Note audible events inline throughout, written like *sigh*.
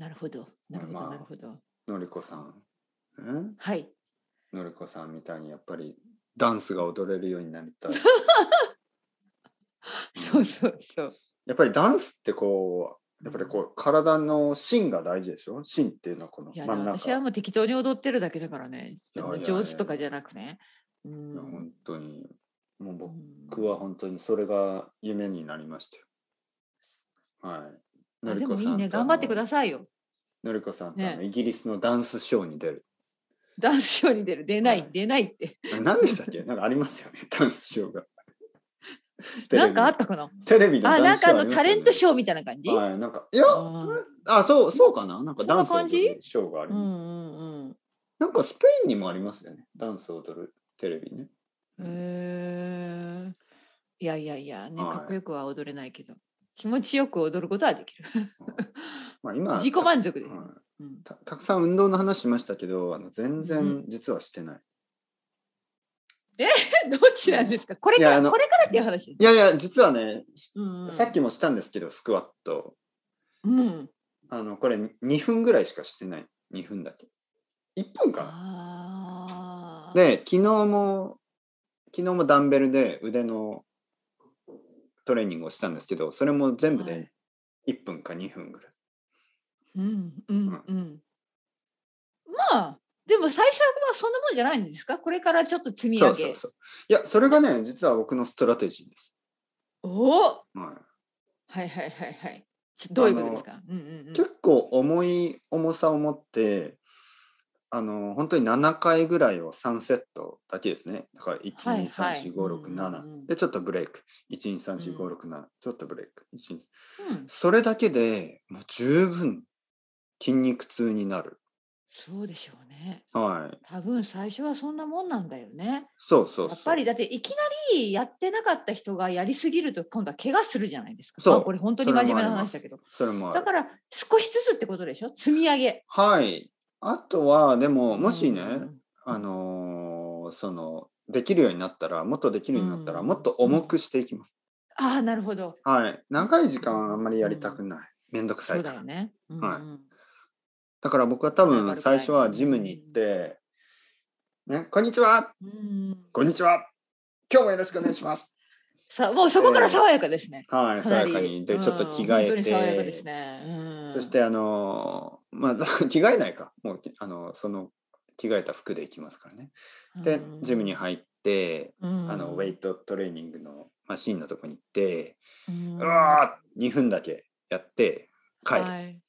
なるほど。なるほど。なるほど。のりこさん。うん。はい。のりこさんみたいにやっぱりダンスが踊れるようになりたい。*laughs* そうそうそう。やっぱりダンスってこう、やっぱりこう体の芯が大事でしょ芯っていうのはこの真ん中。私はもう適当に踊ってるだけだからね。上手とかじゃなくね。本当に。もう僕は本当にそれが夢になりましたよ。はい。でもいいね。頑張ってくださいよ。のりこさんとイギリスのダンスショーに出る。ダンスショーに出る出ない、はい出ないってあれ何でしたっけ *laughs* なんかありますよね、ダンスショーが。*laughs* なんかあったかなテレビのダンあスなんかあのタレントショーみたいな感じ、はい、なんか、いや、ああ、そう、そうかななんかダンスそんなる感ショーがあります。うんうんなんかスペインにもありますよね、ダンス踊るテレビね。へえいやいやいやね、はいかっこよくは踊れないけど気持ちよく踊ることはできる。*laughs* まあ今自己満足でうん、た。たくさん運動の話しましたけど、あの全然実はしてない。え *laughs* どっちなんですかこれからこれからっていう話いやいや実はね、うんさっきもしたんですけどスクワット、うん、あのこれ2分ぐらいしかしてない2分だけ1分かなで昨日も昨日もダンベルで腕のトレーニングをしたんですけどそれも全部で1分か2分ぐらい。まあでも最初はそんなもんじゃないんですかこれからちょっと積み上げそうそういやそれがね実は僕のストラテジーです。おお、はい、はいはいはいはいどういうことですか、結構重い重さを持ってあの本当に7回ぐらいを3セットだけですねだから1 2 3 4 5 6 7でちょっとブレイク1 2 3 4 5 6 7ちょっとブレイク、うん、それだけでもう十分筋肉痛になるそうでしょうね。はい。多分最初はそんなもんなんだよね。そうそうやっぱりだっていきなりやってなかった人がやりすぎると今度は怪我するじゃないですか。そう。これ本当に真面目な話だけど。それもだから少しずつってことでしょ。積み上げ。はい。あとは、でも、もしね、うん、あのー、その、できるようになったら、もっとできるようになったら、うん、もっと重くしていきます。うん、ああ、なるほど。はい。長い時間あんまりやりたくない。めんどくさいから。ね。はい。だから僕は多分最初はジムに行って、ね、こんにちは、こんにちは今日もよろしくお願いしますさもうそこから爽やかですね。はい、爽やかに。で、ちょっと着替えて。そして、あのまあ、*laughs* 着替えないかもうあのその着替えた服で行きますからね。でジムに入って、うん、あのウェイトトレーニングのマシンのとこに行って、うん、わー2分だけやって帰る。はい、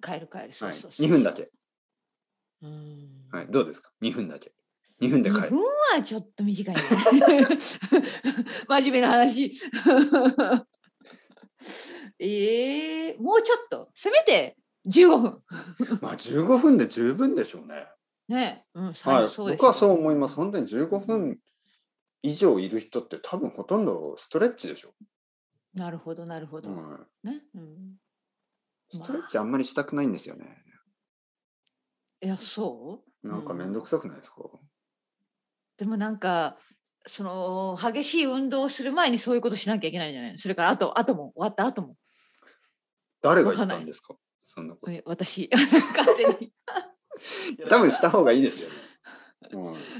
帰る帰るそうそうそう、はい、2分だけ。うんはい、どうですか2分だけ。2分で帰る。2分はちょっと短い、ね、*laughs* 真面目な話。ええー、もうちょっとせめて15分まあ15分で十分でしょうね。ね、うん、はい、僕はそう思います。本当に15分以上いる人って多分ほとんどストレッチでしょ。なるほど、なるほど。うん、ね、うん。ストレッチあんまりしたくないんですよね。まあ、いや、そう。なんか面倒くさくないですか。うん、でも、なんか。その激しい運動をする前にそういうことしなきゃいけないじゃないそれからあとあとも終わった後も誰が言ったんですかそんなこと。私 *laughs* 完全に *laughs* 多分した方がいいですよね。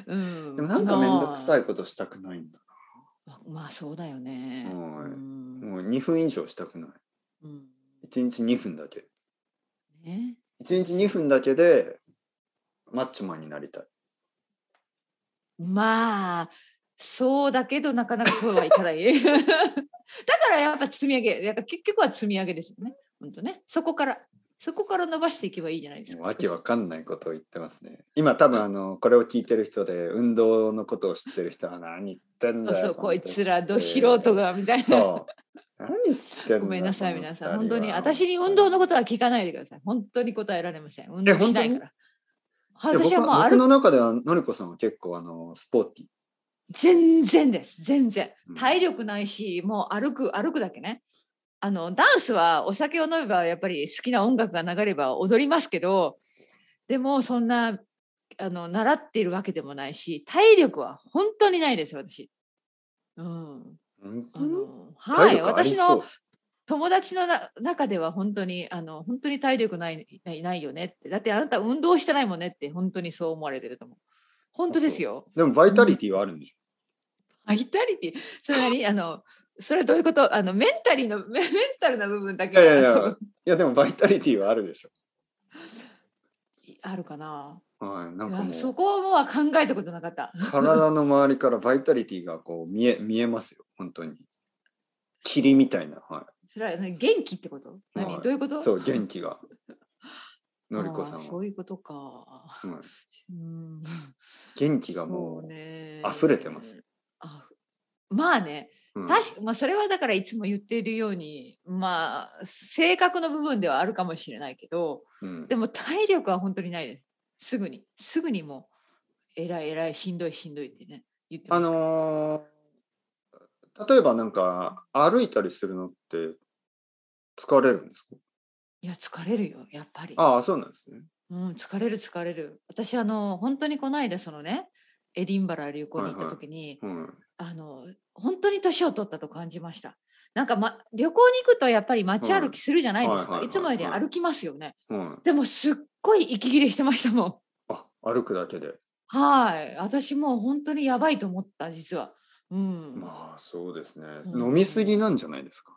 うん、でもなんか面倒くさいことしたくないんだな。まあそうだよね。はい、もう2分以上したくない。うん、1日2分だけ。ね、1日2分だけでマッチマンになりたい。まあそうだけどなかなかそうはいかない。*laughs* だからやっぱ積み上げやっぱ結局は積み上げですよね。本当ねそこからそこから伸ばしていけばいいじゃないですか。わけわかんないことを言ってますね。今多分あの、これを聞いてる人で運動のことを知ってる人は何言ってんだよ。そうこいつらど素人がみたいな。そう何言ってんごめんなさい皆さん本当に私に運動のことは聞かないでください。本当に答えられません。運動しないから。私はもう僕の中ではのりこさんは結構あのスポーティー。全然です全然体力ないし、もう歩く歩くだけねあのダンスはお酒を飲めばやっぱり好きな音楽が流れば踊りますけどでもそんなあの習っているわけでもないし体力は本当にないです私。うん、あのはい私の友達の中では本当にあの本当に体力ないないないよねってだってあなた運動してないもんねって本当にそう思われてると思う本当ですよでもバイタリティはあるんでしょ、うん、バイタリティそれなりあのそれはどういうことあのメンタリーのメンタルな部分だけいやいやいやいやでもバイタリティはあるでしょあるかなはい、なんかもうそこは考えたことなかった体の周りからバイタリティがこう見え見えますよ本当に霧みたいなはいそれは、ね、元気ってこと何、はい、どういうことそう元気が *laughs* のりこさんはそういうことか、はい、元気がもう溢れてますあまあねうん、確かまあ、それはだからいつも言っているようにまあ性格の部分ではあるかもしれないけど、うん、でも体力は本当にないですすぐにすぐにもうえらいえらいしんどいしんどいってね言ってあのー、例えばなんか歩いたりするのって疲れるんですかいや疲れるよやっぱりああそうなんですねうん疲れる疲れる私あの本当にこの間そのねエディンバラ旅行に行った時に、はいはいうんあの本当に年を取ったと感じました。なんか、ま、旅行に行くとやっぱり街歩きするじゃないですか、いつもより歩きますよね、はい、でもすっごい息切れしてましたもんあ歩くだけではい私もう本当にやばいと思った実は、うん、まあそうですね、うん、飲みすぎなんじゃないですか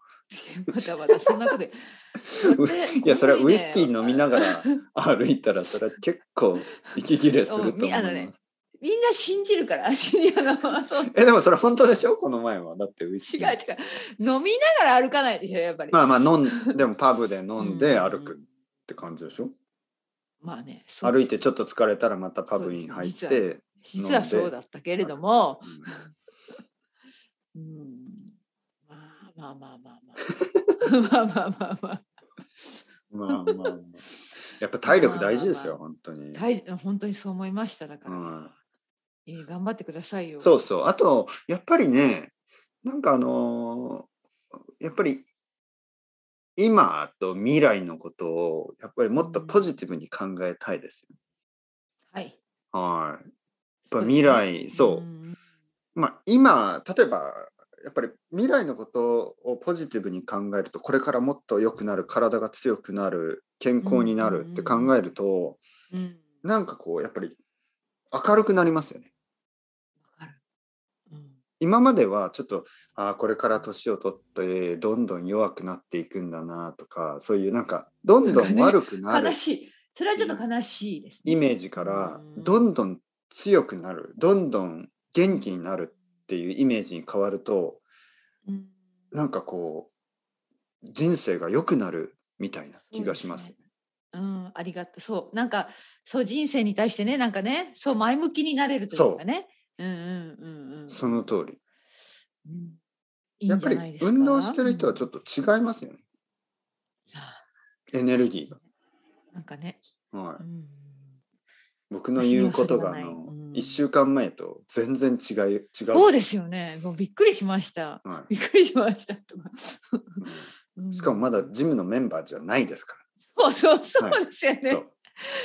まだまだそんなことで *laughs* いやそれはウイスキー飲みながら歩いたらそれは結構息切れすると思う。みんな信じるから、*laughs* シニアの。え、でもそれ本当でしょこの前は。だって違う違う。飲みながら歩かないでしょ、やっぱり。まあまあ、飲ん、*laughs* でもパブで飲んで歩くって感じでしょまあね。歩いてちょっと疲れたらまたパブに入って。実はそうだったけれども。うん。まあまあまあまあまあ。まあまあまあまあ。まあまあ、まあ、やっぱ体力大事ですよ、*laughs* まあまあ、本当に。体本当にそう思いましただから、うん、えー、頑張ってくださいよ。そうそう。あと、やっぱりね、なんかあのー、やっぱり今と未来のことを、やっぱりもっとポジティブに考えたいですよ。うん、はい。はい。やっぱ未来、そう,、ねそう。まあ今、例えば、やっぱり未来のことをポジティブに考えるとこれからもっと良くなる体が強くなる健康になるって考えると、うんうん、なんかこうやっぱり明るくなりますよね。今まではちょっとあこれから年を取ってどんどん弱くなっていくんだなとかそういうなんかどんどん悪くなる、悲しいそれはちょっと悲しいイメージからどんどん強くなるどんどん元気になるっていうイメージに変わると、なんかこう人生が良くなるみたいな気がします、うん、ありがとう。そう、なんか、そう、人生に対してね、なんかね、そう、前向きになれるというかね。うんうんその通り、やっぱり運動してる人はちょっと違いますよね、エネルギーがなんかね、はい、僕の言うことがあの、1週間前と全然違い違うそうですよねもうびっくりしました、はい、びっくりしましたしかもまだジムのメンバーじゃないですからそうそうそうですよね、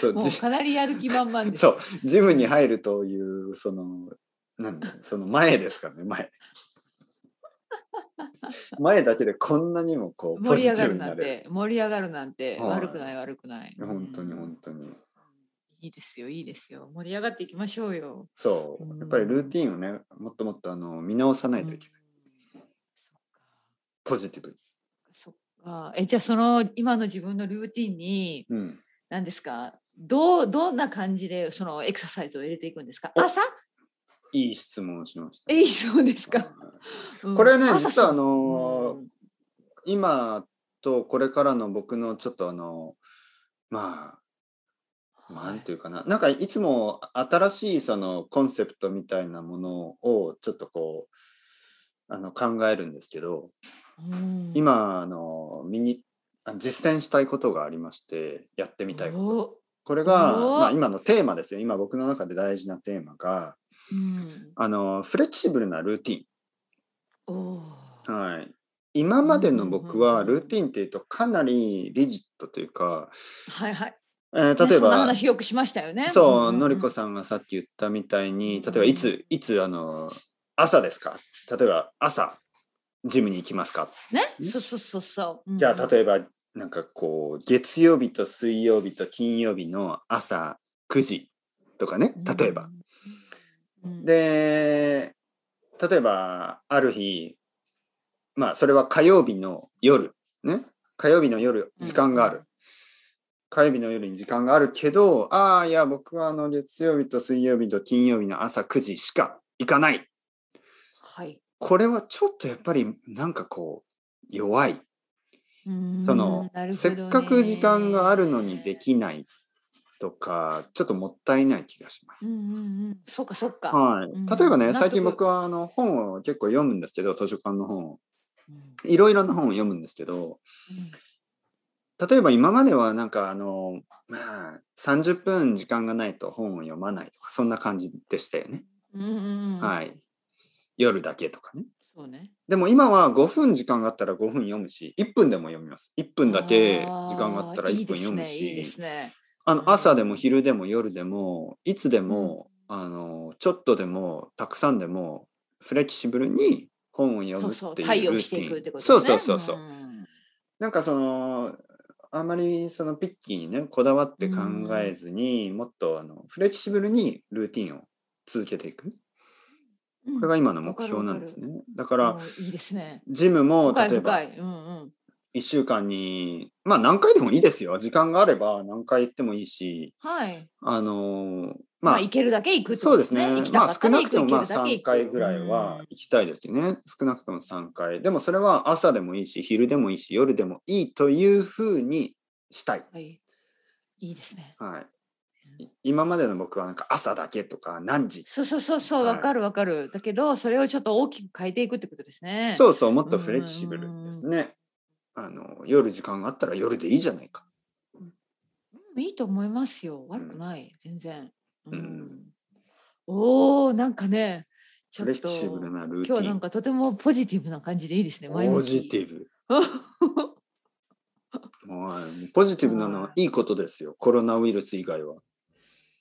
そうもうかなりやる気満々です。そうジムに入るというそのなんその前ですからね前。*laughs* 前だけでこんなにもこう盛り上がるなんて盛り上がるなんて悪くない悪くない。本当に本当に。うんいいですよいいですよ盛り上がっていきましょうよそうやっぱりルーティンをね、もっともっとあの見直さないといけない、うん、ポジティブにそっかえじゃあその今の自分のルーティンに、うん、何ですかどうどんな感じでそのエクササイズを入れていくんですか朝いい質問をしました、いい質問ですか。これね、実はあのうん、今とこれからの僕のちょっとあのまあなんていうかな、はい、なんかいつも新しいそのコンセプトみたいなものをちょっとこうあの考えるんですけど、うん、今あのミニ実践したいことがありましてやってみたいことこれが、まあ、今のテーマですよ今僕の中で大事なテーマが、うん、あのフレキシブルなルーティン、はい、今までの僕はルーティンっていうとかなりリジットというか、はいはいえー、例えば、ね、話よくしましたよねそう、のりこさんがさっき言ったみたいに例えばいついつあの朝ですか例えば朝ジムに行きますかねそうそうそうそう、じゃあ例えばなんかこう月曜日と水曜日と金曜日の朝9時とかね例えば、で例えばある日まあそれは火曜日の夜ね火曜日の夜時間がある、火曜日の夜に時間があるけどああいや僕はあの月曜日と水曜日と金曜日の朝9時しか行かない、はい、これはちょっとやっぱりなんかこう弱い。その、せっかく時間があるのにできないとかちょっともったいない気がします。うんうんうん、そっかそっか。はい。例えばね、最近僕はあの本を結構読むんですけど図書館の本を。いろいろな本を読むんですけど、うん、例えば今まではなんかあの、まあ、30分時間がないと本を読まないとかそんな感じでしたよね。うんうんうん、はい、夜だけとかね。そうねでも今は5分時間があったら5分読むし1分でも読みます。1分だけ時間があったら1分読むしあの朝でも昼でも夜でもいつでも、うん、あのちょっとでもたくさんでもフレキシブルに本を読むっていうルーティン。そうね、そうそうそうう、ん、なんかそのあまりそのピッキーにねこだわって考えずに、うん、もっとあのフレキシブルにルーティンを続けていく。これが今の目標なんですね。うん、かかだから、いいですね。ジムも、例えば、1週間に、まあ何回でもいいですよ。時間があれば何回行ってもいいし、はい。あの、まあ、まあ、行けるだけ行く、そうですね。まあ少なくともまあ3回ぐらいは行きたいですよね。うん、少なくとも3回。でもそれは朝でもいいし、昼でもいいし、夜でもいいというふうにしたい。はい。いいですね。はい。今までの僕はなんか朝だけとか何時そうそうそうそうわ、はい、かるわかるだけどそれをちょっと大きく変えていくってことですねそうそうもっとフレキシブルですねあの夜時間があったら夜でいいじゃないか、うん、いいと思いますよ悪くない、うん、全然、うん、うん、おおなんかねちょっと今日なんかとてもポジティブな感じでいいですねポジティブ *laughs* ポジティブなのはいいことですよコロナウイルス以外は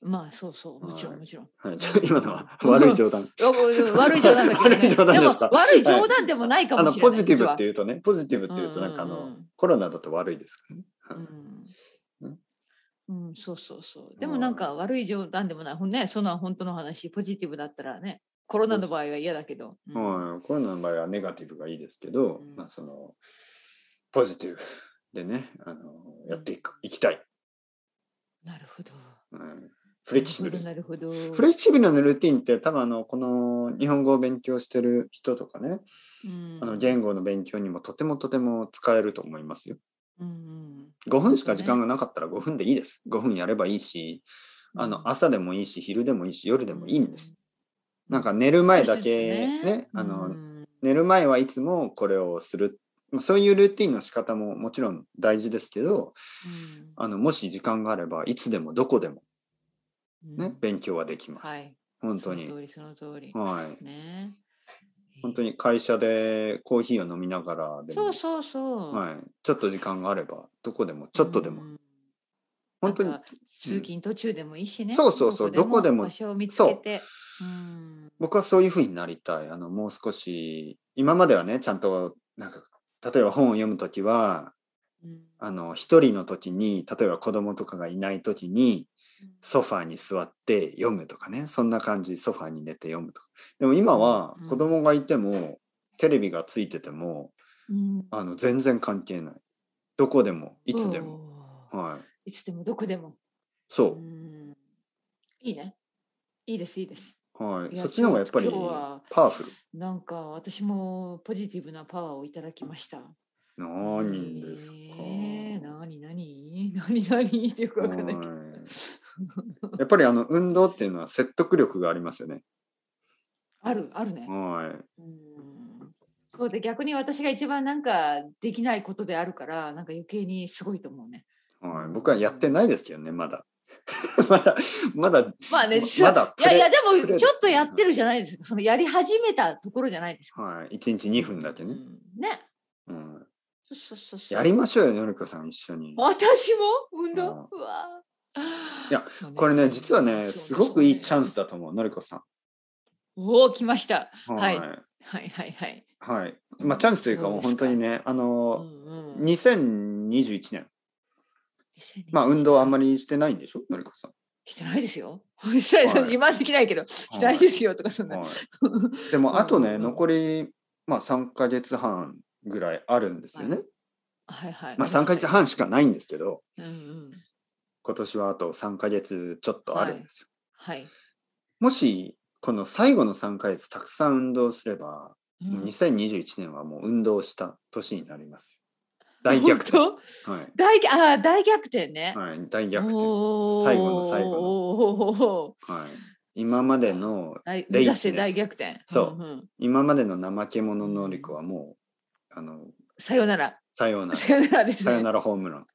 まあそうそう、もちろんもちろん。はい、今のは悪い冗談。*laughs* 悪い冗談だけど、*laughs* ね、でも悪い冗談でもないかもしれない。ポジティブっていうとね、ポジティブっていうとなんかあの、コロナだと悪いですからね。うん、そうそうそう。でもなんか悪い冗談でもない、ほんね、そんな本当の話、ポジティブだったらね、コロナの場合は嫌だけど。うん、コロナの場合はネガティブがいいですけど、まあその、ポジティブでね、あのやっていく、いきたい。なるほど。うんフレキシブル。なるほど。フレキシブルなルーティンって多分あのこの日本語を勉強してる人とかね、うん、あの言語の勉強にもとてもとても使えると思いますよ。うん、5分しか時間がなかったら5分でいいです。5分やればいいし、あの朝でもいいし、昼でもいいし、夜でもいいんです。うん、なんか寝る前だけね、ねあの、うん、寝る前はいつもこれをする。まそういうルーティンの仕方ももちろん大事ですけど、あのもし時間があればいつでもどこでもね、勉強はできます。はい、本当に。その通り、その通り。はい。ね。本当に会社でコーヒーを飲みながらでも、そうそうそう。はい。ちょっと時間があれば、どこでも、ちょっとでも。本当に通勤途中でもいいしね、うん、そうそうそうどこでも場所を見つけてう、うん、僕はそういうふうになりたいあのもう少し今まではねちゃんとなんか例えば本を読むときは、うん、あの一人の時に例えば子供とかがいない時にソファーに座って読むとかねそんな感じソファーに寝て読むとかでも今は子供がいても、テレビがついてても、うん、あの全然関係ないどこでもいつでも、はい、いつでもどこでもそういいねいいですいいですはい、いそっちの方がやっぱりパワフルなんか私もポジティブなパワーをいただきました何ですか、えー、何何 *laughs* 何何ってよくわかんないけど、やっぱりあの運動っていうのは説得力がありますよね。あるあるね。はい。うそうで逆に私が一番なんかできないことであるからなんか余計にすごいと思うね。はい。僕はやってないですけどねまだ。*laughs* まだまだ。まあね。まだ。いやいやでもちょっとやってるじゃないですか。そのやり始めたところじゃないですか。はい。一日二分だけね。ね。うん。やりましょうよ、のりこさん、一緒に。私も運動うわいや、ね、これね実はねすごくいいチャンスだと思うのりこさん。おお来ました、はい、はいはいはいはいはいまあチャンスというかもう本当にねあの、うんうん、2021年まあ運動あんまりしてないんでしょのりこさん。してないですよ。*laughs* い、自慢できないけど、してないですよとかそんな。はい、*laughs* でもあとね、残りまあ3か月半ぐらいあるんですよね。はい、はい、はい、まあ3か月半しかないんですけど、うんうん、今年はあと3か月ちょっとあるんですよ。はい、はい、もしこの最後の3か月たくさん運動すれば、うん、もう2021年はもう運動した年になります *laughs* 大逆転、はい、大あ大逆転ね、はい、大逆転最後の最後の、はい、今までのレイス大逆転そう、今までの怠け者能力はもうあのさよならさよならさよなら、ね、さよならホームラン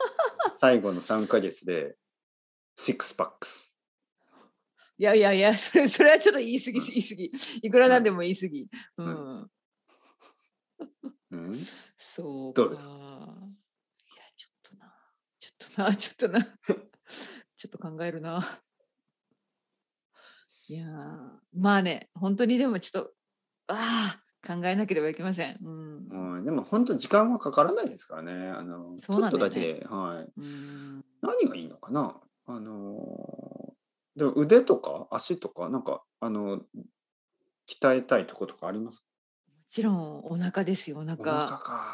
*laughs* 最後の3か月で6パックス。いやいやいや、それそれはちょっと言い過ぎ、言い過ぎ。いくらなんでも言い過ぎ。うん。うん、そうどうですかいや、ちょっとな。ちょっとな、ちょっとな。*laughs* ちょっと考えるな。いやまあね、本当にでもちょっと、ああ、考えなければいけません。うん、うん、でも本当時間はかからないですからね。あの、ね、ちょっとだけはい。何がいいのかな。あのでも腕とか足とかなんかあの鍛えたいとことかあります。もちろんお腹ですよ。お腹。お腹か。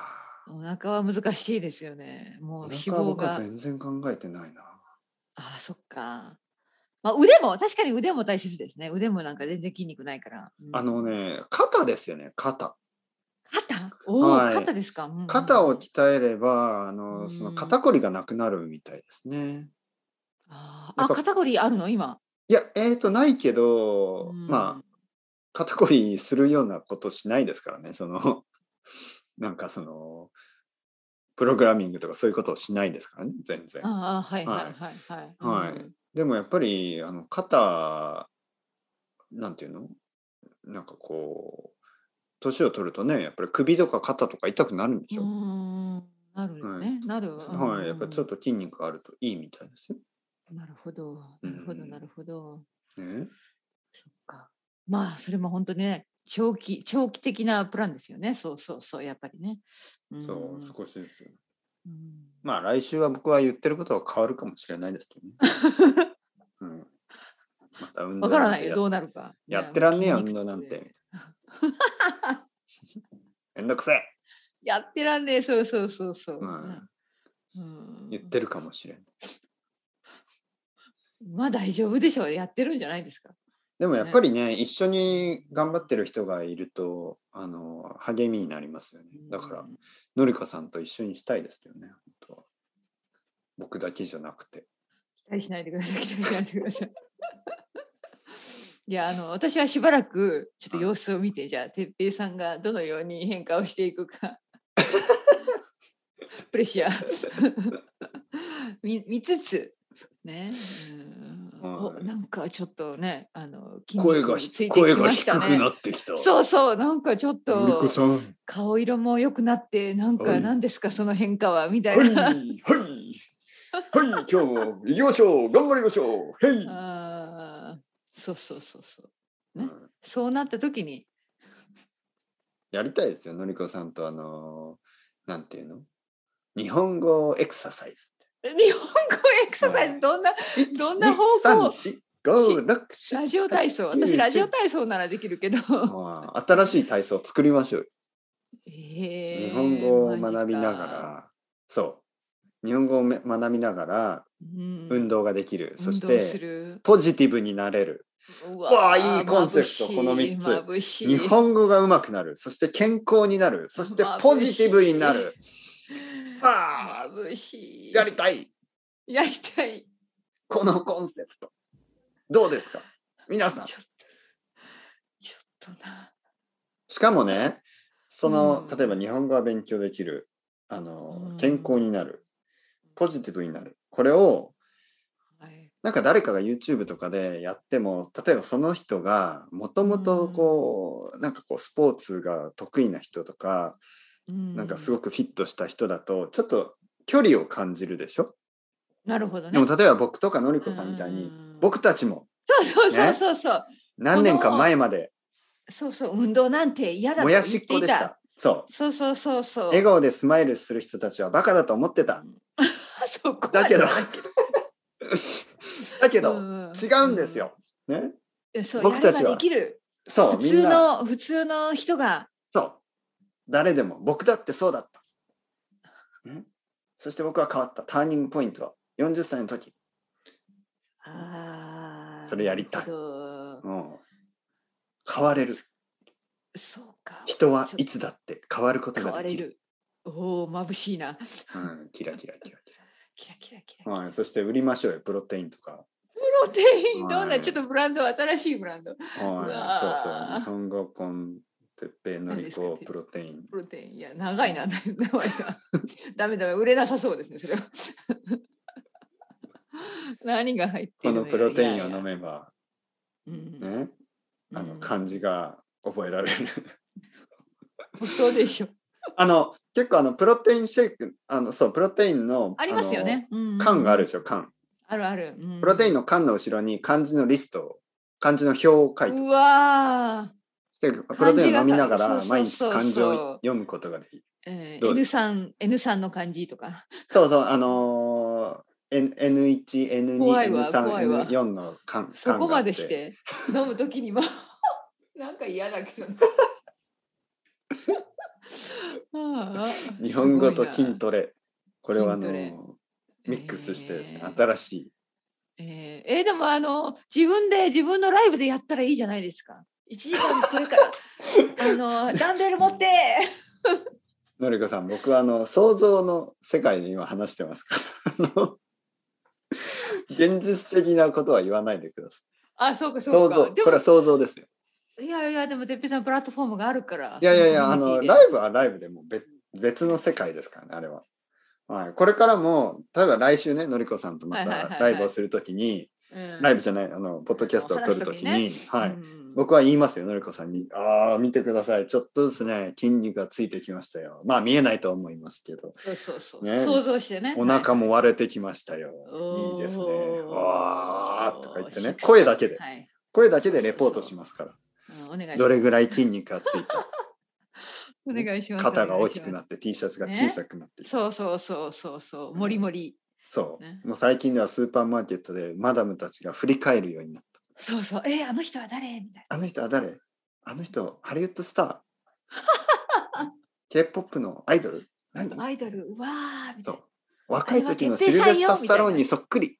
お腹は難しいですよね。もう脂肪が。全然考えてないな。ああ、そっか。まあ、腕も確かに腕も大切ですね腕もなんか全然筋肉ないから、うん、あのね肩ですよね肩肩お、はい、肩ですか、うんうん、肩を鍛えればあのその肩こりがなくなるみたいですね、うん、ああ肩こりあるの今いやえっ、ー、とないけど、うん、まあ肩こりするようなことしないですからねその *laughs* なんかそのプログラミングとかそういうことをしないですからね全然。ああはいはいはいはい。はい、はいうんでもやっぱりあの肩なんていうのなんかこう年を取るとねやっぱり首とか肩とか痛くなるんでしょうなるよね、はい、なるはい、やっぱりちょっと筋肉があるといいみたいですよなるほどなるほどなるほど、うね、そっかまあそれも本当にね長期長期的なプランですよねそうそうそうやっぱりね、うそう少しずつまあ来週は僕は言ってることは変わるかもしれないですけどね。*laughs* うん、また運動わからないよ、どうなるか。やってらんねえよ、運動なんて。*laughs* めんどくせえ。やってらんねえ、そうそうそうそう。うん言ってるかもしれない。まあ大丈夫でしょう。やってるんじゃないですか。でもやっぱりね、ね、一緒に頑張ってる人がいるとあの励みになりますよねだから、うん、のりかさんと一緒にしたいですよね僕だけじゃなくて期待しないでください期待しないでください *laughs* いやあの私はしばらくちょっと様子を見て、じゃあ哲平さんがどのように変化をしていくか *laughs* プレッシャー *laughs* 見つつね、うんはい、なんかちょっとねあの声が声が低くなってきたそうそうなんかちょっと顔色も良くなってなんか何ですか、その変化はみたいなはい、はいはい、今日も行きましょう頑張りましょうはいあそうそうそうそうね、そうなった時にやりたいですよのりこさんとあのなんていうの日本語エクササイズ日本語エクササイズどんな、どんな方向ラジオ体操私ラジオ体操ならできるけど新しい体操を作りましょう、えー、日本語を学びながらそう日本語を学びながら運動ができる、うん、そしてポジティブになれるわあいいコンセプトこの3つ日本語がうまくなるそして健康になるそしてポジティブになるまあ、やりたい。やりたい。このコンセプト。どうですか皆さん。ちょっと、ちょっとな。しかもね、その、うん、例えば日本語は勉強できる、あの、健康になる、ポジティブになる。これを、なんか誰かが YouTube とかでやっても例えばその人がもともとこう、うん、なんかこうスポーツが得意な人とかなんかすごくフィットした人だとちょっと距離を感じるでしょなるほど、ね、でも例えば僕とかのりこさんみたいに僕たちも、そうそうそうそう何年か前までそうそう運動なんて嫌だもやしっこでしたそうそうそうそうそう笑顔でスマイルする人たちはバカだと思ってた *laughs* だけど *laughs* だけど、違うんですよ、ね、そう僕たちはそう普通の普通の人がそう誰でも僕だってそうだった。そして僕は変わったターニングポイントは40歳の時。ああ。それやりたい。うん、変われる。そうか。人はいつだって変わることができる。るおお、眩しいな。うん、キラキラキラキラ。*laughs* キラキラキラはい、そして売りましょうよ、プロテインとか。プロテイン、どんな、はい、ちょっとブランド、新しいブランド。はい、そうそう。日本語コンてっぺんのりとプロテイン。プロテイン、いや、長いな、名前が。ダメダメ、売れなさそうですね、それは。*laughs* 何が入ってこのプロテインを飲めば、いやいやね、あの漢字が覚えられる。そうでしょ。*laughs* あの結構あのプロテインシェイクあのそうプロテインのありますよね、うん、缶があるでしょ缶あるある、うん、プロテインの缶の後ろに漢字のリスト漢字の表を書いてうわでプロテイン飲みながら毎日漢字を読むことができる。えー、N3, n の漢字とか。そうそう、あのー、N1、N2、N3、N4 の漢字。そこまでして飲むときにも *laughs* なんか嫌だけど、ね。*laughs* 日本語と筋トレ。これはあのミックスして、ねえー、新しい。えー、えー、でもあの自分で自分のライブでやったらいいじゃないですか。1時間もするから *laughs* あのダンベル持ってのりこさん僕はあの想像の世界で今話してますから現実的なことは言わないでくださいあそうかそうかこれは想像ですよいやいやでもデッピさんプラットフォームがあるからいやいやいやあのライブはライブでも別別の世界ですからねあれは、はい、これからも例えば来週ねのりこさんとまたライブをするときに、ライブじゃないあのポッドキャストを撮るときに、はい、僕は言いますよのりこさんに「ああ見てくださいちょっとずつね筋肉がついてきましたよ」まあ見えないと思いますけどそうそうそう、ね、想像してねお腹も割れてきましたよ、はい、いいですねわあ、とか言ってね声だけで、はい、声だけでレポートしますからお願いどれぐらい筋肉がついた *laughs* お願いします肩が大きくなって T シャツが小さくなって、ね、そうそうそうそうそうもりもりそう、ねもう最近ではスーパーマーケットでマダムたちが振り返るようになった。そうそう。えーあの人は誰みたいあの人は誰あの人、ハリウッドスター *laughs* ?K-POP のアイドル何アイドル、うわーみたそう。若い時のシルベスタ・スタローンにそっくり。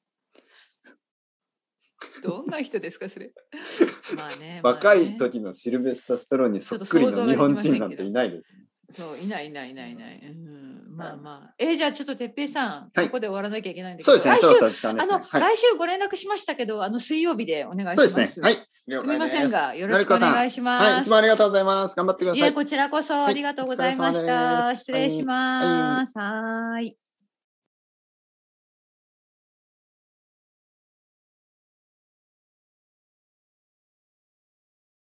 どんな人ですか、それ。*laughs* まあね。まあね若い時のシルベスタ・スタローンにそっくりの日本人なんていないですね。そういないいないいないいない。うん、まあまあ。えー、じゃあちょっと哲平さん、ここで終わらなきゃいけないんでそうですね。そうそうね、あの、来週ご連絡しましたけど、あの水曜日でお願いします。すね、はい。すみませんが、よろしくお願いします。はい、いつもありがとうございます。頑張ってください。いこちらこそありがとうございました。失礼します。はい。